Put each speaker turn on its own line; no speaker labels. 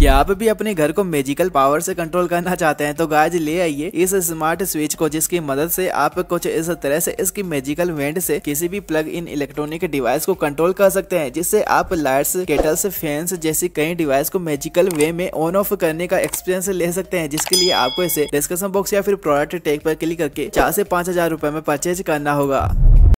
क्या आप भी अपने घर को मेजिकल पावर से कंट्रोल करना चाहते हैं तो गाज ले आइए इस स्मार्ट स्विच को जिसकी मदद से आप कुछ इस तरह से इसकी मेजिकल वेंट से किसी भी प्लग इन इलेक्ट्रॉनिक डिवाइस को कंट्रोल कर सकते हैं जिससे आप लाइट्स केटल्स फैंस जैसी कई डिवाइस को मेजिकल वे में ऑन ऑफ करने का एक्सपीरियंस ले सकते हैं जिसके लिए आपको इसे डिस्क्रिप्शन बॉक्स या फिर प्रोडक्ट टेक पर क्लिक करके चार से पाँच हजार में परचेज करना होगा